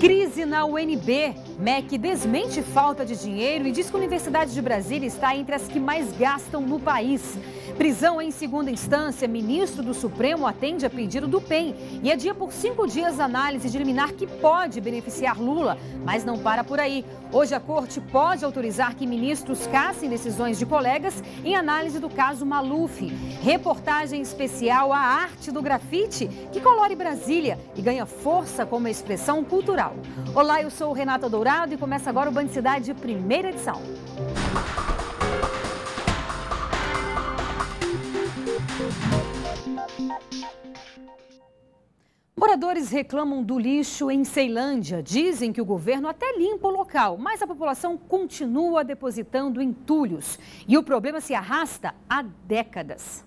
Crise na UNB. MEC desmente falta de dinheiro e diz que a Universidade de Brasília está entre as que mais gastam no país. Prisão em segunda instância, ministro do Supremo atende a pedido do PEN e adia por cinco dias análise de liminar que pode beneficiar Lula, mas não para por aí. Hoje a corte pode autorizar que ministros cassem decisões de colegas em análise do caso Maluf. Reportagem especial A Arte do Grafite, que colore Brasília e ganha força como expressão cultural. Olá, eu sou Renata Dourado Dourado e começa agora o Band Cidade, primeira edição. Moradores reclamam do lixo em Ceilândia. Dizem que o governo até limpa o local, mas a população continua depositando entulhos. E o problema se arrasta há décadas.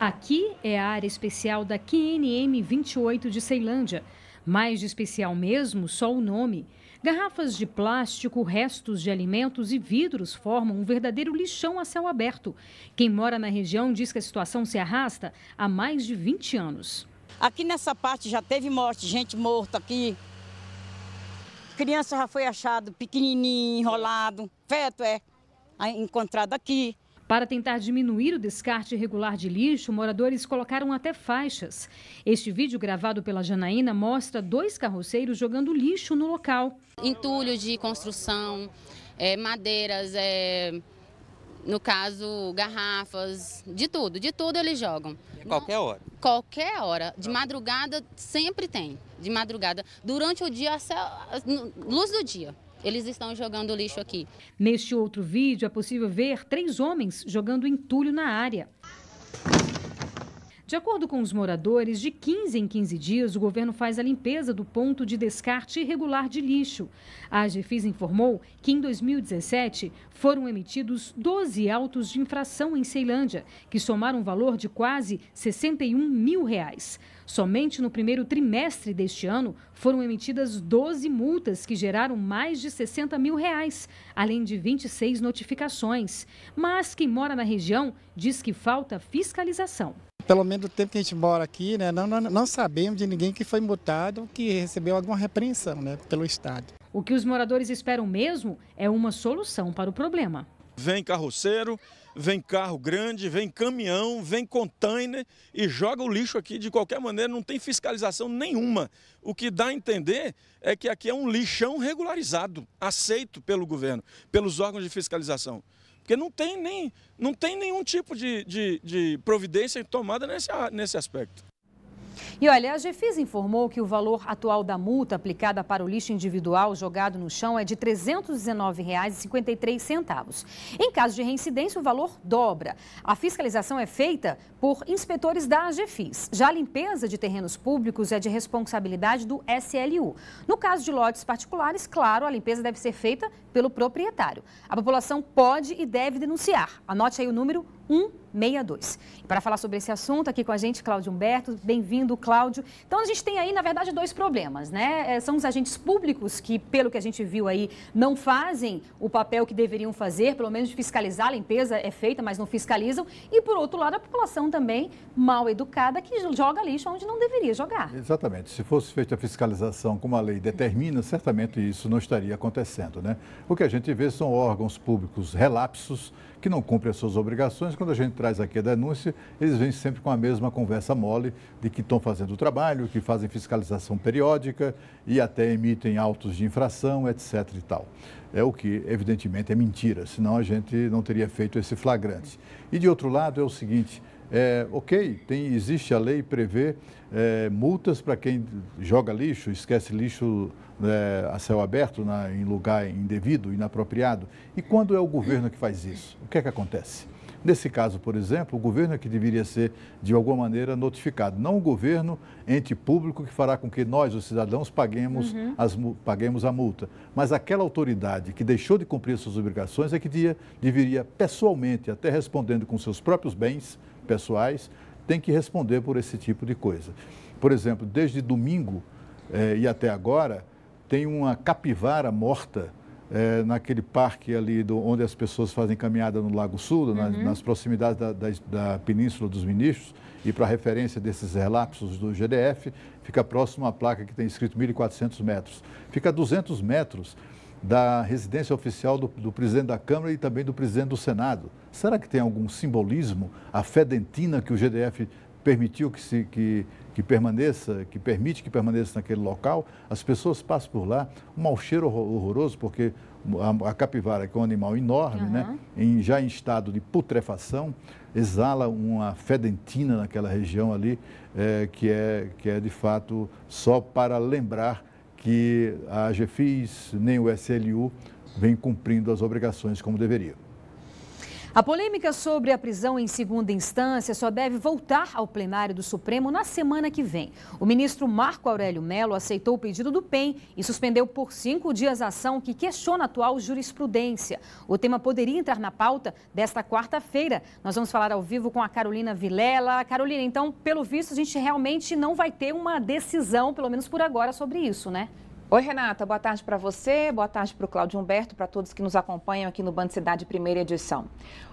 Aqui é a área especial da QNM 28 de Ceilândia. Mais de especial mesmo, só o nome. Garrafas de plástico, restos de alimentos e vidros formam um verdadeiro lixão a céu aberto. Quem mora na região diz que a situação se arrasta há mais de 20 anos. Aqui nessa parte já teve morte, gente morta aqui. Criança já foi achado pequenininho, enrolado. Feto é encontrado aqui. Para tentar diminuir o descarte irregular de lixo, moradores colocaram até faixas. Este vídeo gravado pela Janaína mostra dois carroceiros jogando lixo no local. Entulho de construção, é, madeiras, é, no caso, garrafas, de tudo, de tudo eles jogam. É qualquer Não, hora? Qualquer hora. De madrugada sempre tem, de madrugada. Durante o dia, luz do dia. Eles estão jogando lixo aqui. Neste outro vídeo é possível ver três homens jogando entulho na área. De acordo com os moradores, de 15 em 15 dias, o governo faz a limpeza do ponto de descarte irregular de lixo. A AGFIS informou que em 2017 foram emitidos 12 autos de infração em Ceilândia, que somaram um valor de quase 61 mil reais. Somente no primeiro trimestre deste ano foram emitidas 12 multas que geraram mais de 60 mil reais, além de 26 notificações. Mas quem mora na região diz que falta fiscalização. Pelo menos o tempo que a gente mora aqui, né, não, não, não sabemos de ninguém que foi multado que recebeu alguma repreensão né, pelo Estado. O que os moradores esperam mesmo é uma solução para o problema. Vem carroceiro, vem carro grande, vem caminhão, vem container e joga o lixo aqui de qualquer maneira, não tem fiscalização nenhuma. O que dá a entender é que aqui é um lixão regularizado, aceito pelo governo, pelos órgãos de fiscalização. Porque não tem, nem, não tem nenhum tipo de, de, de providência tomada nesse, nesse aspecto. E olha, a GFIS informou que o valor atual da multa aplicada para o lixo individual jogado no chão é de R$ 319,53. Em caso de reincidência, o valor dobra. A fiscalização é feita por inspetores da AGFIS. Já a limpeza de terrenos públicos é de responsabilidade do SLU. No caso de lotes particulares, claro, a limpeza deve ser feita pelo proprietário. A população pode e deve denunciar. Anote aí o número 162. Para falar sobre esse assunto, aqui com a gente, Cláudio Humberto. Bem-vindo, Cláudio. Então, a gente tem aí, na verdade, dois problemas, né? É, são os agentes públicos que, pelo que a gente viu aí, não fazem o papel que deveriam fazer, pelo menos de fiscalizar. A limpeza é feita, mas não fiscalizam. E, por outro lado, a população também mal educada que joga lixo onde não deveria jogar. Exatamente. Se fosse feita a fiscalização como a lei determina, certamente isso não estaria acontecendo, né? O que a gente vê são órgãos públicos relapsos que não cumpre as suas obrigações. Quando a gente traz aqui a denúncia, eles vêm sempre com a mesma conversa mole de que estão fazendo o trabalho, que fazem fiscalização periódica e até emitem autos de infração, etc. e tal. É o que, evidentemente, é mentira, senão a gente não teria feito esse flagrante. E de outro lado é o seguinte: é, ok, tem, existe a lei prevê é, multas para quem joga lixo, esquece lixo é, a céu aberto na, em lugar indevido, inapropriado. E quando é o governo que faz isso? O que é que acontece? Nesse caso, por exemplo, o governo é que deveria ser, de alguma maneira, notificado, não o governo, ente público, que fará com que nós, os cidadãos, paguemos, uhum. as, paguemos a multa. Mas aquela autoridade que deixou de cumprir suas obrigações é que dia, deveria, pessoalmente, até respondendo com seus próprios bens, pessoais, tem que responder por esse tipo de coisa. Por exemplo, desde domingo eh, e até agora, tem uma capivara morta eh, naquele parque ali do, onde as pessoas fazem caminhada no Lago Sul, uhum. nas, nas, proximidades da, da, da, Península dos Ministros. E para referência desses relapsos do GDF, fica próximo a placa que tem escrito 1.400 metros. Fica a 200 metros da residência oficial do, do, presidente da Câmara e também do presidente do Senado. Será que tem algum simbolismo a fedentina que o GDF permitiu que, se, que, que permaneça, que permite que permaneça naquele local? As pessoas passam por lá, um mau cheiro horroroso, porque a, a capivara, que é um animal enorme, uhum. né, em, já em estado de putrefação, exala uma fedentina naquela região ali, é, que, é, que é de fato só para lembrar que a GFIS nem o SLU vem cumprindo as obrigações como deveria. A polêmica sobre a prisão em segunda instância só deve voltar ao plenário do Supremo na semana que vem. O ministro Marco Aurélio Melo aceitou o pedido do PEN e suspendeu por cinco dias a ação que questiona a atual jurisprudência. O tema poderia entrar na pauta desta quarta-feira. Nós vamos falar ao vivo com a Carolina Vilela. Carolina, então, pelo visto, a gente realmente não vai ter uma decisão, pelo menos por agora, sobre isso, né? Oi, Renata. Boa tarde para você, boa tarde para o Cláudio Humberto, para todos que nos acompanham aqui no Band Cidade Primeira Edição.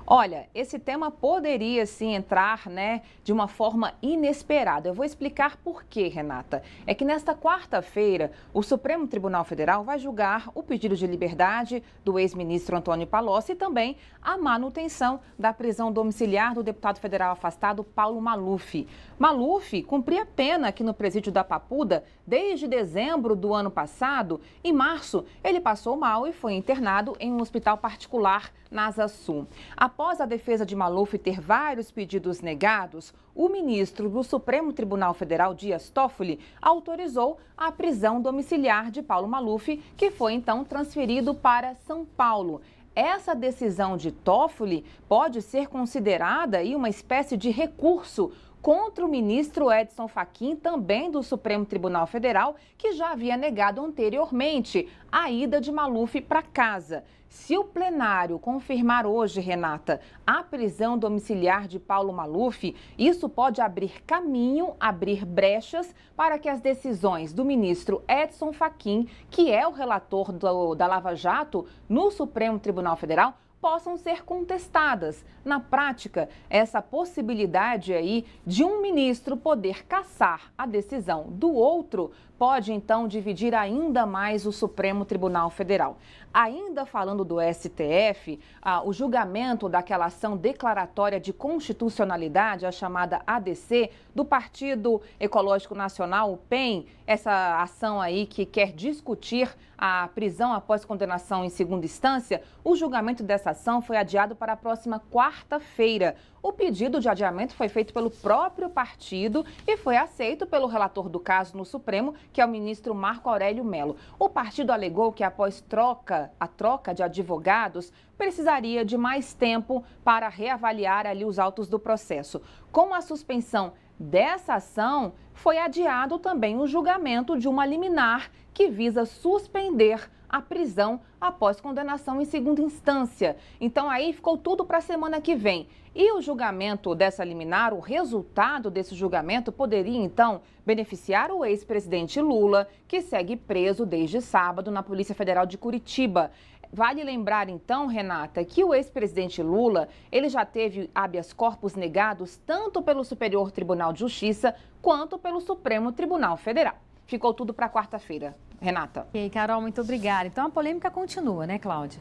Olha, esse tema poderia sim entrar, né, de uma forma inesperada. Eu vou explicar por quê, Renata. É que nesta quarta-feira, o Supremo Tribunal Federal vai julgar o pedido de liberdade do ex-ministro Antônio Palocci e também a manutenção da prisão domiciliar do deputado federal afastado Paulo Maluf. Maluf cumpria pena aqui no presídio da Papuda desde dezembro do ano passado passado, em março, ele passou mal e foi internado em um hospital particular na Asa Sul. Após a defesa de Maluf ter vários pedidos negados, o ministro do Supremo Tribunal Federal, Dias Toffoli, autorizou a prisão domiciliar de Paulo Maluf, que foi então transferido para São Paulo. Essa decisão de Toffoli pode ser considerada aí uma espécie de recurso contra o ministro Edson Fachin, também do Supremo Tribunal Federal, que já havia negado anteriormente a ida de Maluf para casa. Se o plenário confirmar hoje, Renata, a prisão domiciliar de Paulo Maluf, isso pode abrir caminho, abrir brechas para que as decisões do ministro Edson Fachin, que é o relator do, da Lava Jato no Supremo Tribunal Federal, possam ser contestadas. Na prática, essa possibilidade aí de um ministro poder cassar a decisão do outro pode então dividir ainda mais o Supremo Tribunal Federal. Ainda falando do STF, ah, o julgamento daquela ação declaratória de constitucionalidade, a chamada ADC, do Partido Ecológico Nacional, o PEN, essa ação aí que quer discutir a prisão após condenação em segunda instância, o julgamento dessa votação foi adiado para a próxima quarta-feira. O pedido de adiamento foi feito pelo próprio partido e foi aceito pelo relator do caso no Supremo, que é o ministro Marco Aurélio Melo. O partido alegou que após troca, a troca de advogados, precisaria de mais tempo para reavaliar ali os autos do processo. Com a suspensão dessa ação, foi adiado também o julgamento de uma liminar que visa suspender à prisão após condenação em segunda instância. Então aí ficou tudo para a semana que vem. E o julgamento dessa liminar, o resultado desse julgamento poderia então beneficiar o ex-presidente Lula, que segue preso desde sábado na Polícia Federal de Curitiba. Vale lembrar então, Renata, que o ex-presidente Lula, ele já teve habeas corpus negados tanto pelo Superior Tribunal de Justiça quanto pelo Supremo Tribunal Federal. Ficou tudo para quarta-feira. Renata. E Carol, muito obrigada. Então a polêmica continua, né, Cláudia?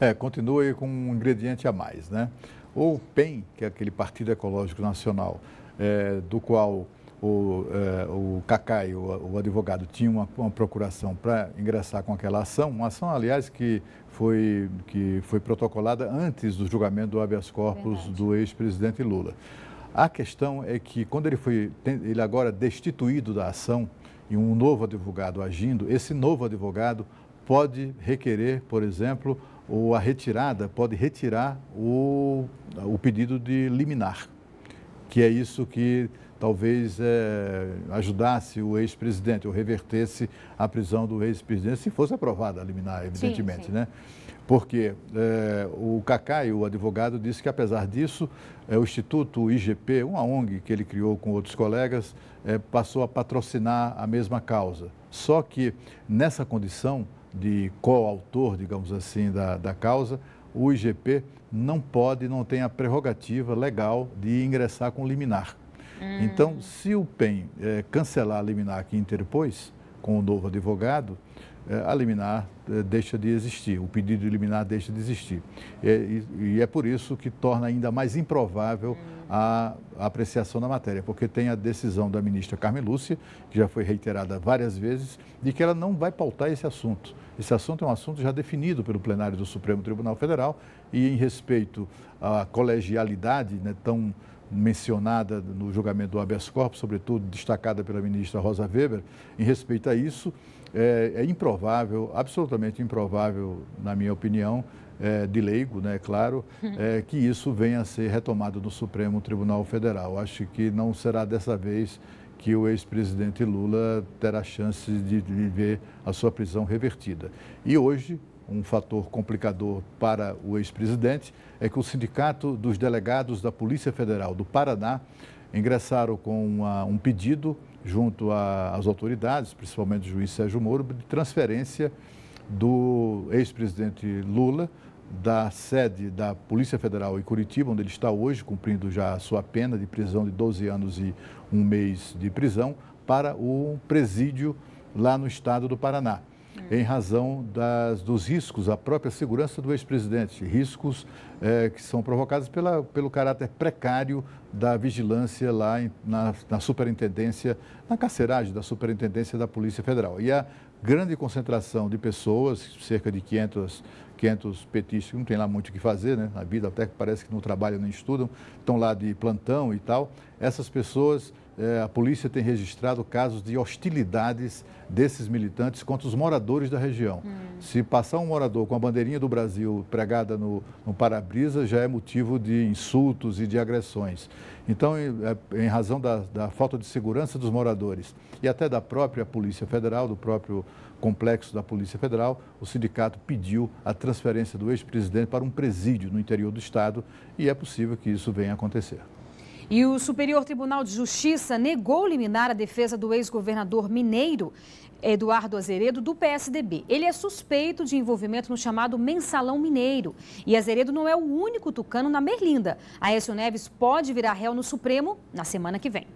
É, continua aí com um ingrediente a mais, né? O PEN, que é aquele Partido Ecológico Nacional, é, do qual o, é, o Cacai, o, o advogado, tinha uma, uma procuração para ingressar com aquela ação, uma ação, aliás, que foi, que foi protocolada antes do julgamento do habeas corpus Verdade. do ex-presidente Lula. A questão é que quando ele foi, ele agora destituído da ação, e um novo advogado agindo, esse novo advogado pode requerer, por exemplo, ou a retirada, pode retirar o, o pedido de liminar, que é isso que talvez é, ajudasse o ex-presidente ou revertesse a prisão do ex-presidente, se fosse aprovada a liminar, evidentemente, sim, sim. né? porque é, o Cacai, o advogado, disse que apesar disso, é, o Instituto IGP, uma ONG que ele criou com outros colegas, é, passou a patrocinar a mesma causa. Só que nessa condição de coautor, digamos assim, da, da causa, o IGP não pode, não tem a prerrogativa legal de ingressar com liminar. Hum. Então, se o PEN é, cancelar a liminar que interpôs com o novo advogado, é, a liminar é, deixa de existir, o pedido de liminar deixa de existir. E, é, é por isso que torna ainda mais improvável a, a, apreciação da matéria, porque tem a decisão da ministra Carmen Lúcia, que já foi reiterada várias vezes, de que ela não vai pautar esse assunto. Esse assunto é um assunto já definido pelo plenário do Supremo Tribunal Federal e, em respeito à colegialidade né, tão mencionada no julgamento do habeas corpus, sobretudo destacada pela ministra Rosa Weber, em respeito a isso, é, é improvável, absolutamente improvável, na minha opinião, é, de leigo, né, claro, é, que isso venha a ser retomado no Supremo Tribunal Federal. Acho que não será dessa vez que o ex-presidente Lula terá chance de, de ver a sua prisão revertida. E hoje, um fator complicador para o ex-presidente é que o Sindicato dos Delegados da Polícia Federal do Paraná ingressaram com uma, um pedido junto às autoridades, principalmente o juiz Sérgio Moro, de transferência do ex-presidente Lula da sede da Polícia Federal em Curitiba, onde ele está hoje, cumprindo já a sua pena de prisão de 12 anos e um mês de prisão, para o presídio lá no estado do Paraná em razão das, dos riscos à própria segurança do ex-presidente, riscos é, que são provocados pela, pelo caráter precário da vigilância lá em, na, na, superintendência, na carceragem da superintendência da Polícia Federal. E a grande concentração de pessoas, cerca de 500, 500 petistas, não tem lá muito o que fazer, né? Na vida até que parece que não trabalham nem estudam, estão lá de plantão e tal. Essas pessoas é, a polícia tem registrado casos de hostilidades desses militantes contra os moradores da região. Hum. Se passar um morador com a bandeirinha do Brasil pregada no, no para-brisa, já é motivo de insultos e de agressões. Então, em, é, em razão da, da, falta de segurança dos moradores e até da própria Polícia Federal, do próprio complexo da Polícia Federal, o sindicato pediu a transferência do ex-presidente para um presídio no interior do Estado e é possível que isso venha a acontecer. E o Superior Tribunal de Justiça negou liminar a defesa do ex-governador mineiro Eduardo Azeredo, do PSDB. Ele é suspeito de envolvimento no chamado mensalão mineiro. E Azeredo não é o único tucano na Merlinda. Aécio Neves pode virar réu no Supremo na semana que vem.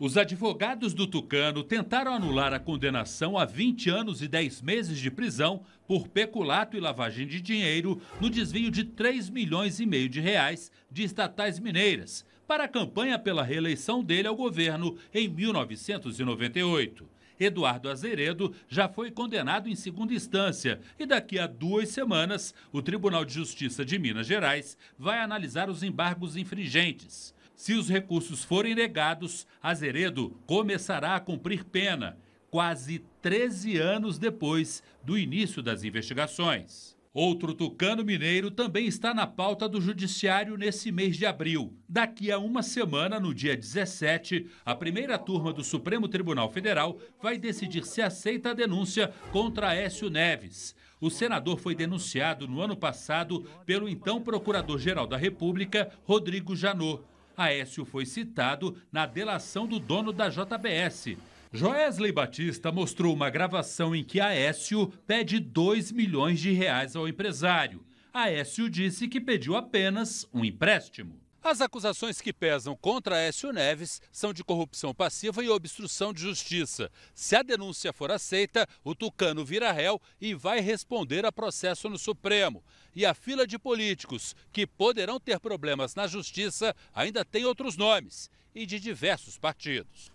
Os advogados do Tucano tentaram anular a condenação a 20 anos e 10 meses de prisão por peculato e lavagem de dinheiro no desvio de 3 milhões e meio de reais de estatais mineiras para a campanha pela reeleição dele ao governo em 1998. Eduardo Azeredo já foi condenado em segunda instância e daqui a duas semanas o Tribunal de Justiça de Minas Gerais vai analisar os embargos infringentes. Se os recursos forem negados, Azeredo começará a cumprir pena, quase 13 anos depois do início das investigações. Outro tucano mineiro também está na pauta do Judiciário nesse mês de abril. Daqui a uma semana, no dia 17, a primeira turma do Supremo Tribunal Federal vai decidir se aceita a denúncia contra Écio Neves. O senador foi denunciado no ano passado pelo então Procurador-Geral da República, Rodrigo Janot. Aécio foi citado na delação do dono da JBS. Joesley Batista mostrou uma gravação em que Aécio pede 2 milhões de reais ao empresário. Aécio disse que pediu apenas um empréstimo. As acusações que pesam contra Aécio Neves são de corrupção passiva e obstrução de justiça. Se a denúncia for aceita, o tucano vira réu e vai responder a processo no Supremo. E a fila de políticos que poderão ter problemas na justiça ainda tem outros nomes e de diversos partidos.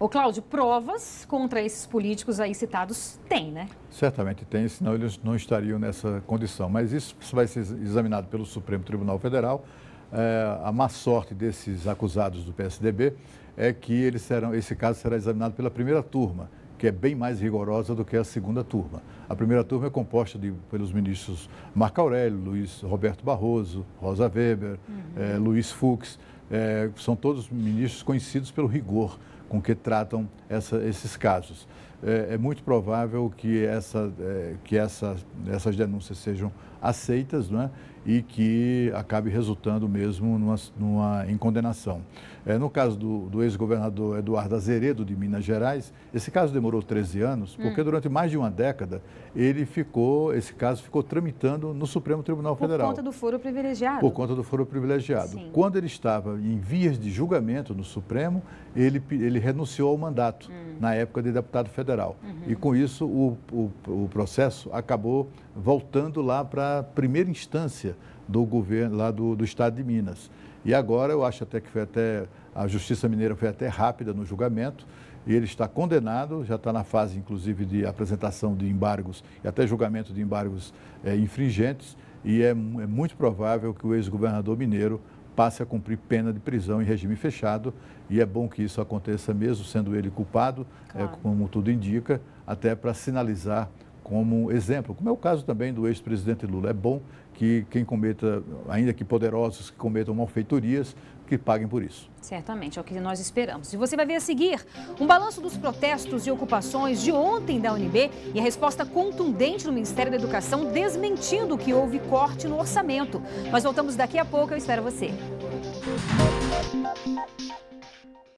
Ô Cláudio, provas contra esses políticos aí citados tem, né? Certamente tem, senão eles não estariam nessa condição. Mas isso vai ser examinado pelo Supremo Tribunal Federal. É, a má sorte desses acusados do PSDB é que eles serão, esse caso será examinado pela primeira turma, que é bem mais rigorosa do que a segunda turma. A primeira turma é composta de, pelos ministros Marco Aurélio, Luiz Roberto Barroso, Rosa Weber, uhum. é, Luiz Fux. É, são todos ministros conhecidos pelo rigor com que tratam essa, esses casos. É, é, muito provável que, essa, é, que essa, essas denúncias sejam aceitas né, e que acabe resultando mesmo numa, numa em condenação. É, no caso do, do ex-governador Eduardo Azeredo, de Minas Gerais, esse caso demorou 13 anos, hum. porque hum. durante mais de uma década ele ficou, esse caso ficou tramitando no Supremo Tribunal Por Federal. Por conta do foro privilegiado. Por conta do foro privilegiado. Sim. Quando ele estava em vias de julgamento no Supremo, ele, ele renunciou ao mandato, hum. na época de deputado federal. Uhum. E com isso o, o, o processo acabou voltando lá para a primeira instância do governo lá do, do estado de Minas. E agora eu acho até que foi até a Justiça Mineira foi até rápida no julgamento e ele está condenado, já está na fase inclusive de apresentação de embargos e até julgamento de embargos é, infringentes e é, é muito provável que o ex-governador mineiro passe a cumprir pena de prisão em regime fechado e é bom que isso aconteça mesmo sendo ele culpado, eh, claro. é, como tudo indica, até para sinalizar como exemplo, como é o caso também do ex-presidente Lula. É bom que quem cometa, ainda que poderosos que cometam malfeitorias, que paguem por isso. Certamente, é o que nós esperamos. E você vai ver a seguir um balanço dos protestos e ocupações de ontem da UNB e a resposta contundente do Ministério da Educação desmentindo que houve corte no orçamento. Nós voltamos daqui a pouco, eu espero você.